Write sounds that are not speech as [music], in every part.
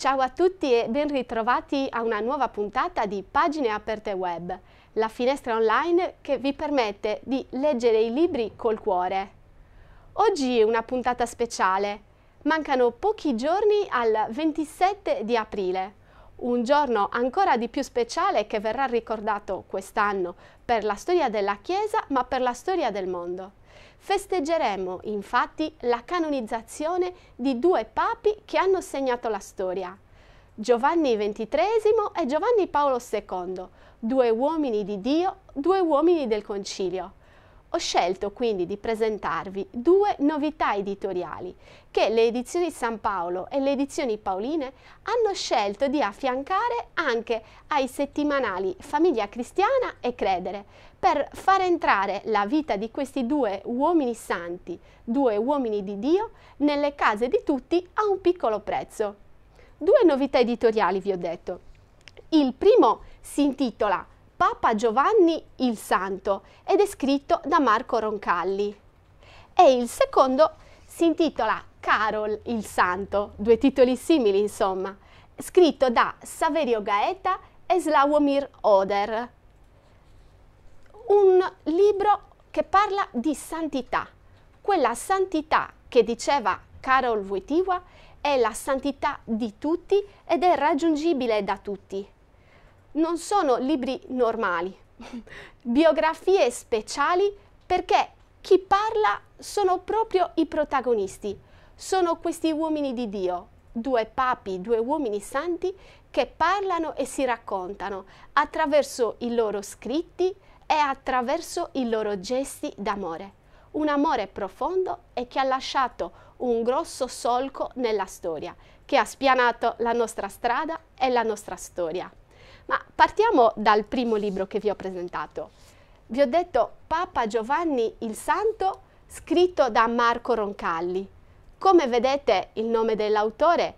Ciao a tutti e ben ritrovati a una nuova puntata di Pagine Aperte Web, la finestra online che vi permette di leggere i libri col cuore. Oggi è una puntata speciale. Mancano pochi giorni al 27 di aprile, un giorno ancora di più speciale che verrà ricordato quest'anno per la storia della Chiesa ma per la storia del mondo. Festeggeremo infatti la canonizzazione di due papi che hanno segnato la storia, Giovanni XXIII e Giovanni Paolo II, due uomini di Dio, due uomini del Concilio. Ho scelto quindi di presentarvi due novità editoriali che le edizioni San Paolo e le edizioni Paoline hanno scelto di affiancare anche ai settimanali Famiglia Cristiana e Credere, per far entrare la vita di questi due uomini santi, due uomini di Dio, nelle case di tutti a un piccolo prezzo. Due novità editoriali vi ho detto. Il primo si intitola Papa Giovanni il Santo ed è scritto da Marco Roncalli. E il secondo si intitola Carol il Santo, due titoli simili insomma, scritto da Saverio Gaeta e Slawomir Oder un libro che parla di santità. Quella santità che diceva Carol Wojtyła è la santità di tutti ed è raggiungibile da tutti. Non sono libri normali, [laughs] biografie speciali perché chi parla sono proprio i protagonisti, sono questi uomini di Dio, due papi, due uomini santi che parlano e si raccontano attraverso i loro scritti, è attraverso i loro gesti d'amore. Un amore profondo e che ha lasciato un grosso solco nella storia, che ha spianato la nostra strada e la nostra storia. Ma partiamo dal primo libro che vi ho presentato. Vi ho detto Papa Giovanni il Santo, scritto da Marco Roncalli. Come vedete il nome dell'autore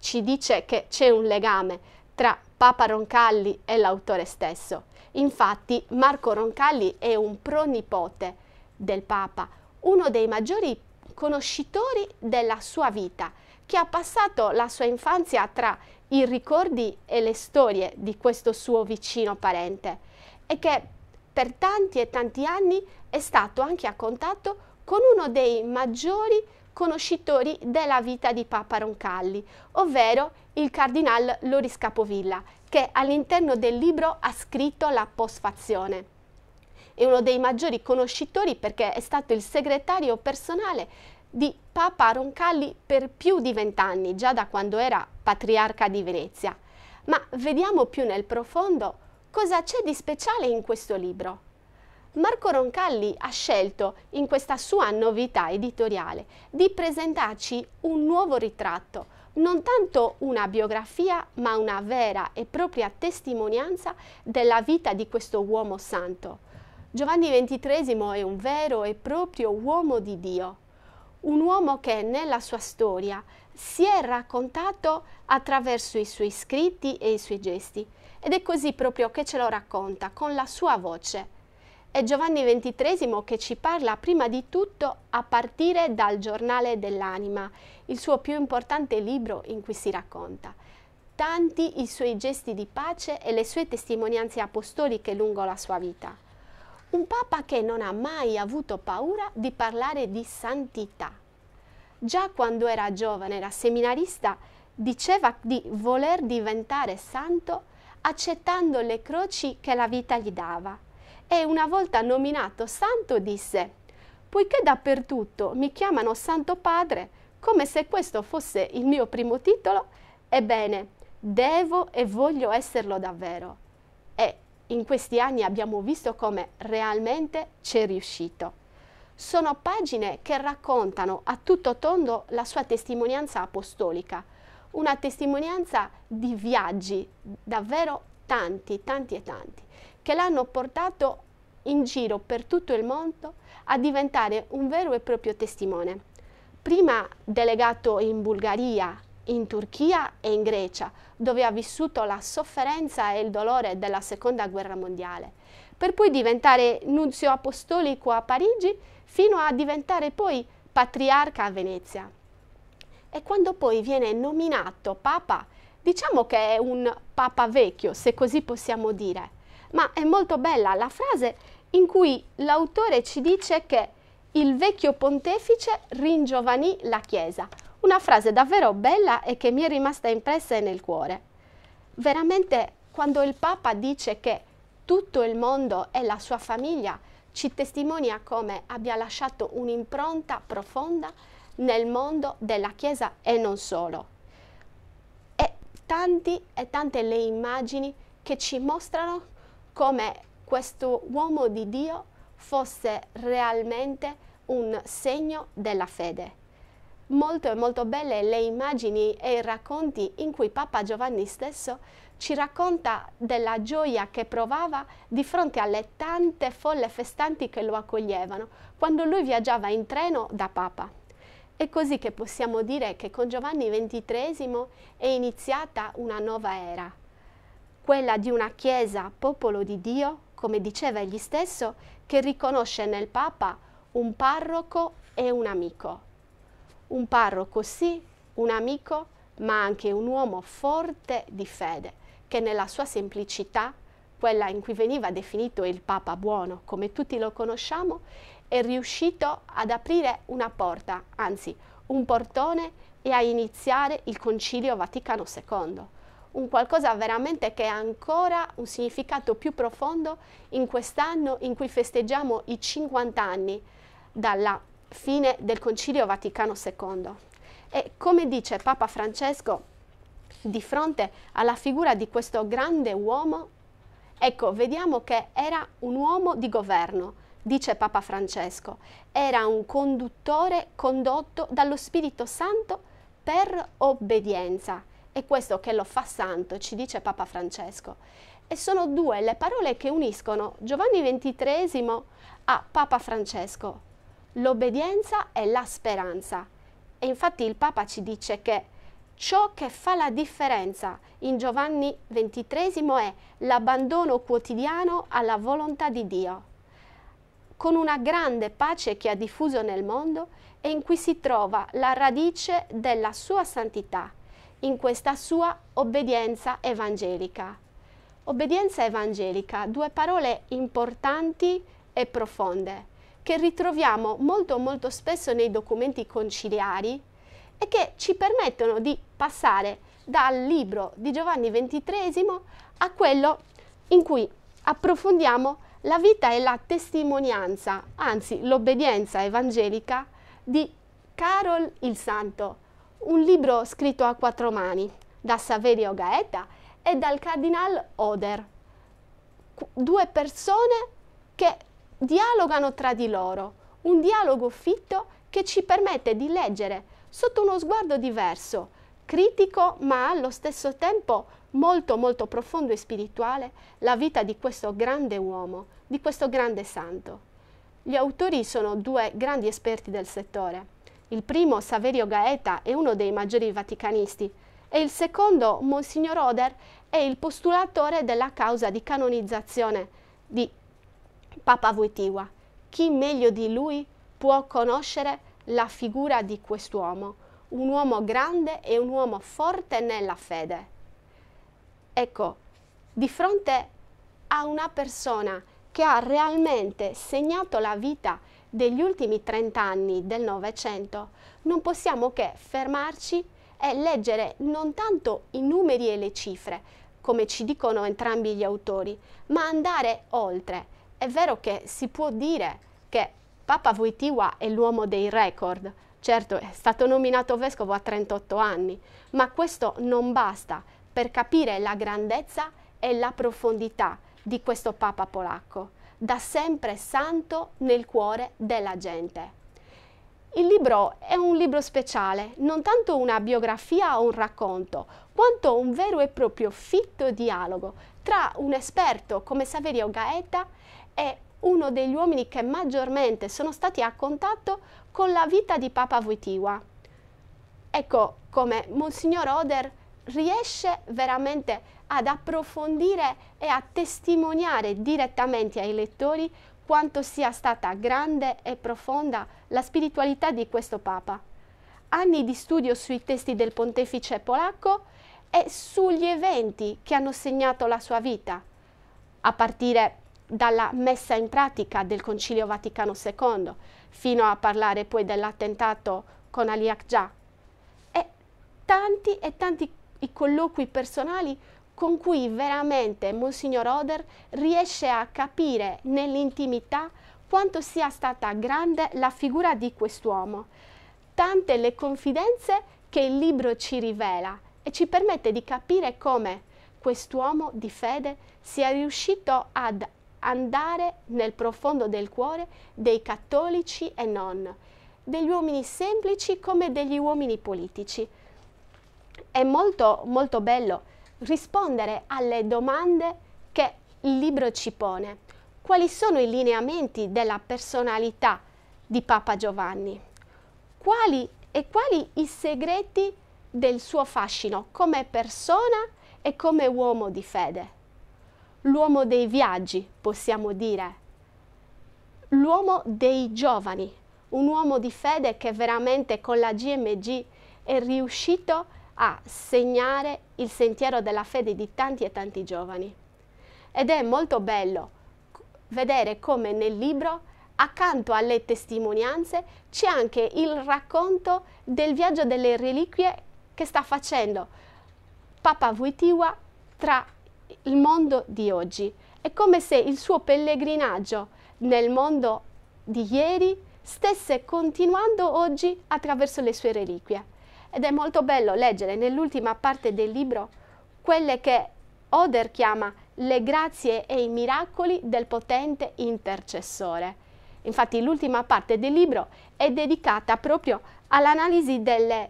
ci dice che c'è un legame tra Papa Roncalli e l'autore stesso. Infatti Marco Roncalli è un pronipote del Papa, uno dei maggiori conoscitori della sua vita, che ha passato la sua infanzia tra i ricordi e le storie di questo suo vicino parente e che per tanti e tanti anni è stato anche a contatto con uno dei maggiori conoscitori della vita di Papa Roncalli, ovvero il cardinal Loris Capovilla, che all'interno del libro ha scritto la posfazione. È uno dei maggiori conoscitori perché è stato il segretario personale di Papa Roncalli per più di vent'anni, già da quando era patriarca di Venezia. Ma vediamo più nel profondo cosa c'è di speciale in questo libro. Marco Roncalli ha scelto, in questa sua novità editoriale, di presentarci un nuovo ritratto non tanto una biografia, ma una vera e propria testimonianza della vita di questo uomo santo. Giovanni XXIII è un vero e proprio uomo di Dio, un uomo che nella sua storia si è raccontato attraverso i suoi scritti e i suoi gesti. Ed è così proprio che ce lo racconta, con la sua voce. È Giovanni XXIII che ci parla prima di tutto a partire dal Giornale dell'Anima, il suo più importante libro in cui si racconta. Tanti i suoi gesti di pace e le sue testimonianze apostoliche lungo la sua vita. Un papa che non ha mai avuto paura di parlare di santità. Già quando era giovane, era seminarista, diceva di voler diventare santo accettando le croci che la vita gli dava e una volta nominato santo disse Poiché dappertutto mi chiamano Santo Padre, come se questo fosse il mio primo titolo, ebbene, devo e voglio esserlo davvero. E in questi anni abbiamo visto come realmente c'è riuscito. Sono pagine che raccontano a tutto tondo la sua testimonianza apostolica, una testimonianza di viaggi davvero tanti, tanti e tanti che l'hanno portato in giro per tutto il mondo a diventare un vero e proprio testimone. Prima delegato in Bulgaria, in Turchia e in Grecia, dove ha vissuto la sofferenza e il dolore della Seconda Guerra Mondiale, per poi diventare nunzio apostolico a Parigi fino a diventare poi patriarca a Venezia. E quando poi viene nominato papa, diciamo che è un papa vecchio, se così possiamo dire, ma è molto bella la frase in cui l'autore ci dice che il vecchio pontefice ringiovanì la Chiesa. Una frase davvero bella e che mi è rimasta impressa nel cuore. Veramente quando il Papa dice che tutto il mondo e la sua famiglia ci testimonia come abbia lasciato un'impronta profonda nel mondo della Chiesa e non solo. E tanti e tante le immagini che ci mostrano come questo uomo di Dio fosse realmente un segno della fede. Molto e molto belle le immagini e i racconti in cui Papa Giovanni stesso ci racconta della gioia che provava di fronte alle tante folle festanti che lo accoglievano quando lui viaggiava in treno da Papa. È così che possiamo dire che con Giovanni XXIII è iniziata una nuova era quella di una Chiesa, popolo di Dio, come diceva egli stesso, che riconosce nel Papa un parroco e un amico. Un parroco sì, un amico, ma anche un uomo forte di fede, che nella sua semplicità, quella in cui veniva definito il Papa buono, come tutti lo conosciamo, è riuscito ad aprire una porta, anzi un portone, e a iniziare il Concilio Vaticano II un qualcosa veramente che ha ancora un significato più profondo in quest'anno in cui festeggiamo i 50 anni dalla fine del Concilio Vaticano II. E come dice Papa Francesco, di fronte alla figura di questo grande uomo, ecco, vediamo che era un uomo di governo, dice Papa Francesco, era un conduttore condotto dallo Spirito Santo per obbedienza è questo che lo fa santo, ci dice Papa Francesco. E sono due le parole che uniscono Giovanni XXIII a Papa Francesco, l'obbedienza e la speranza. E infatti il Papa ci dice che ciò che fa la differenza in Giovanni XXIII è l'abbandono quotidiano alla volontà di Dio, con una grande pace che ha diffuso nel mondo e in cui si trova la radice della sua santità in questa sua obbedienza evangelica. Obbedienza evangelica, due parole importanti e profonde che ritroviamo molto molto spesso nei documenti conciliari e che ci permettono di passare dal libro di Giovanni XXIII a quello in cui approfondiamo la vita e la testimonianza, anzi l'obbedienza evangelica di Carol il Santo, un libro scritto a quattro mani da Saverio Gaeta e dal cardinal Oder, due persone che dialogano tra di loro, un dialogo fitto che ci permette di leggere sotto uno sguardo diverso, critico ma allo stesso tempo molto molto profondo e spirituale, la vita di questo grande uomo, di questo grande santo. Gli autori sono due grandi esperti del settore. Il primo, Saverio Gaeta, è uno dei maggiori vaticanisti e il secondo, Monsignor Oder, è il postulatore della causa di canonizzazione di Papa Voitiva. Chi meglio di lui può conoscere la figura di quest'uomo, un uomo grande e un uomo forte nella fede. Ecco, di fronte a una persona che ha realmente segnato la vita degli ultimi 30 anni del Novecento, non possiamo che fermarci e leggere non tanto i numeri e le cifre, come ci dicono entrambi gli autori, ma andare oltre. È vero che si può dire che Papa Wojtyła è l'uomo dei record, certo è stato nominato vescovo a 38 anni, ma questo non basta per capire la grandezza e la profondità di questo Papa polacco da sempre santo nel cuore della gente. Il libro è un libro speciale, non tanto una biografia o un racconto, quanto un vero e proprio fitto dialogo tra un esperto come Saverio Gaeta e uno degli uomini che maggiormente sono stati a contatto con la vita di Papa Voitiva. Ecco come Monsignor Oder riesce veramente ad approfondire e a testimoniare direttamente ai lettori quanto sia stata grande e profonda la spiritualità di questo Papa. Anni di studio sui testi del pontefice polacco e sugli eventi che hanno segnato la sua vita, a partire dalla messa in pratica del Concilio Vaticano II, fino a parlare poi dell'attentato con Ali Akja. E tanti e tanti i colloqui personali con cui veramente Monsignor Oder riesce a capire nell'intimità quanto sia stata grande la figura di quest'uomo. Tante le confidenze che il libro ci rivela e ci permette di capire come quest'uomo di fede sia riuscito ad andare nel profondo del cuore dei cattolici e non, degli uomini semplici come degli uomini politici è molto, molto bello rispondere alle domande che il libro ci pone. Quali sono i lineamenti della personalità di Papa Giovanni? Quali e quali i segreti del suo fascino come persona e come uomo di fede? L'uomo dei viaggi, possiamo dire. L'uomo dei giovani, un uomo di fede che veramente con la GMG è riuscito a a segnare il sentiero della fede di tanti e tanti giovani. Ed è molto bello vedere come nel libro, accanto alle testimonianze, c'è anche il racconto del viaggio delle reliquie che sta facendo Papa Wojtyła tra il mondo di oggi. È come se il suo pellegrinaggio nel mondo di ieri stesse continuando oggi attraverso le sue reliquie. Ed è molto bello leggere nell'ultima parte del libro quelle che Oder chiama le grazie e i miracoli del potente intercessore. Infatti l'ultima parte del libro è dedicata proprio all'analisi delle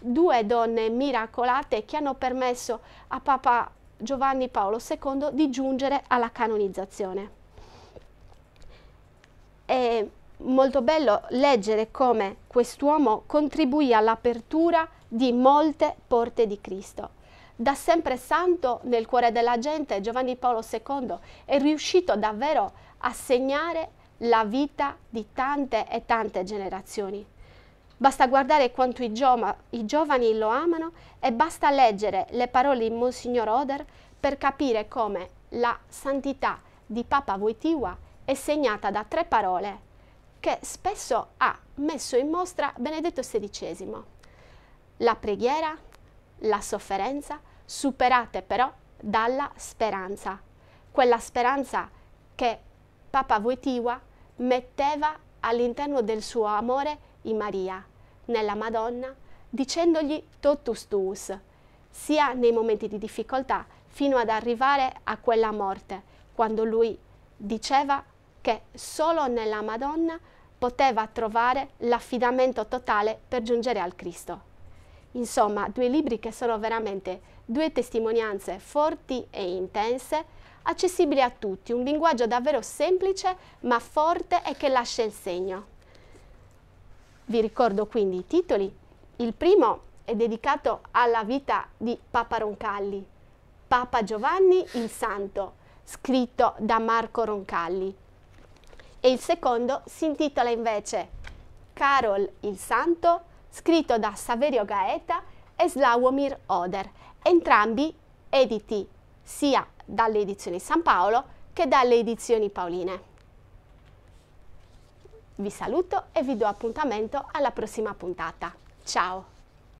due donne miracolate che hanno permesso a Papa Giovanni Paolo II di giungere alla canonizzazione. E molto bello leggere come quest'uomo contribuì all'apertura di molte porte di Cristo. Da sempre santo nel cuore della gente, Giovanni Paolo II è riuscito davvero a segnare la vita di tante e tante generazioni. Basta guardare quanto i, giova, i giovani lo amano e basta leggere le parole di Monsignor Oder per capire come la santità di Papa Wojtyła è segnata da tre parole che spesso ha messo in mostra Benedetto XVI. La preghiera, la sofferenza, superate però dalla speranza, quella speranza che Papa Voitiva metteva all'interno del suo amore in Maria, nella Madonna, dicendogli totus tuus, sia nei momenti di difficoltà fino ad arrivare a quella morte, quando lui diceva che solo nella Madonna poteva trovare l'affidamento totale per giungere al Cristo. Insomma, due libri che sono veramente due testimonianze forti e intense, accessibili a tutti, un linguaggio davvero semplice ma forte e che lascia il segno. Vi ricordo quindi i titoli. Il primo è dedicato alla vita di Papa Roncalli, Papa Giovanni il Santo, scritto da Marco Roncalli e il secondo si intitola invece Carol il Santo, scritto da Saverio Gaeta e Slawomir Oder, entrambi editi sia dalle edizioni San Paolo che dalle edizioni Paoline. Vi saluto e vi do appuntamento alla prossima puntata. Ciao!